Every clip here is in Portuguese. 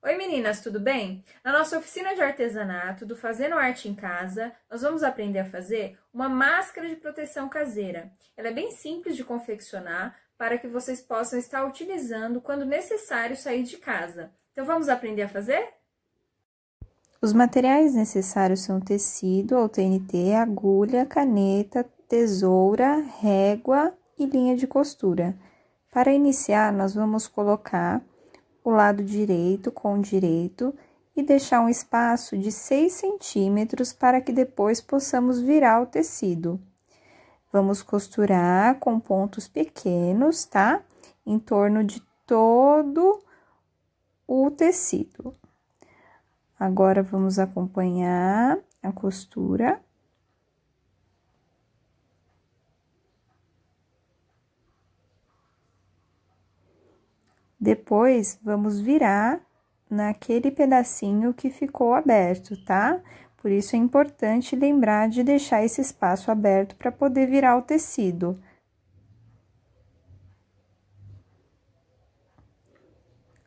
Oi meninas, tudo bem? Na nossa oficina de artesanato do Fazendo Arte em Casa, nós vamos aprender a fazer uma máscara de proteção caseira. Ela é bem simples de confeccionar para que vocês possam estar utilizando quando necessário sair de casa. Então vamos aprender a fazer? Os materiais necessários são tecido ou TNT, agulha, caneta, tesoura, régua e linha de costura. Para iniciar, nós vamos colocar o lado direito com o direito e deixar um espaço de 6 centímetros para que depois possamos virar o tecido. Vamos costurar com pontos pequenos, tá? Em torno de todo o tecido. Agora, vamos acompanhar a costura. Depois, vamos virar naquele pedacinho que ficou aberto, tá? Por isso é importante lembrar de deixar esse espaço aberto para poder virar o tecido.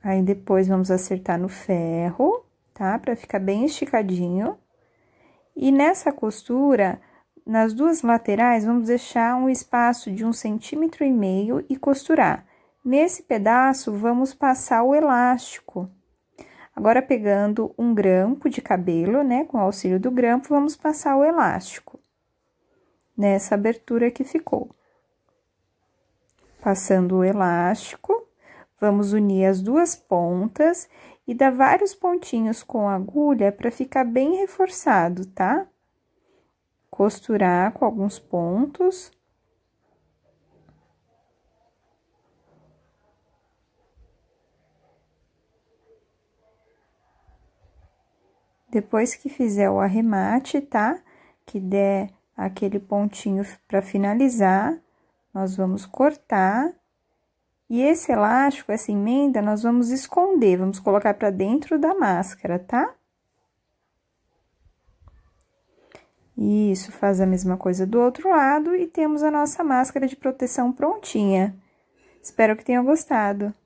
Aí, depois, vamos acertar no ferro, tá? Para ficar bem esticadinho. E nessa costura, nas duas laterais, vamos deixar um espaço de um centímetro e meio e costurar. Nesse pedaço, vamos passar o elástico. Agora, pegando um grampo de cabelo, né, com auxílio do grampo, vamos passar o elástico nessa abertura que ficou. Passando o elástico, vamos unir as duas pontas e dar vários pontinhos com a agulha para ficar bem reforçado, tá? Costurar com alguns pontos Depois que fizer o arremate, tá? Que der aquele pontinho para finalizar, nós vamos cortar. E esse elástico, essa emenda, nós vamos esconder, vamos colocar para dentro da máscara, tá? Isso, faz a mesma coisa do outro lado e temos a nossa máscara de proteção prontinha. Espero que tenham gostado.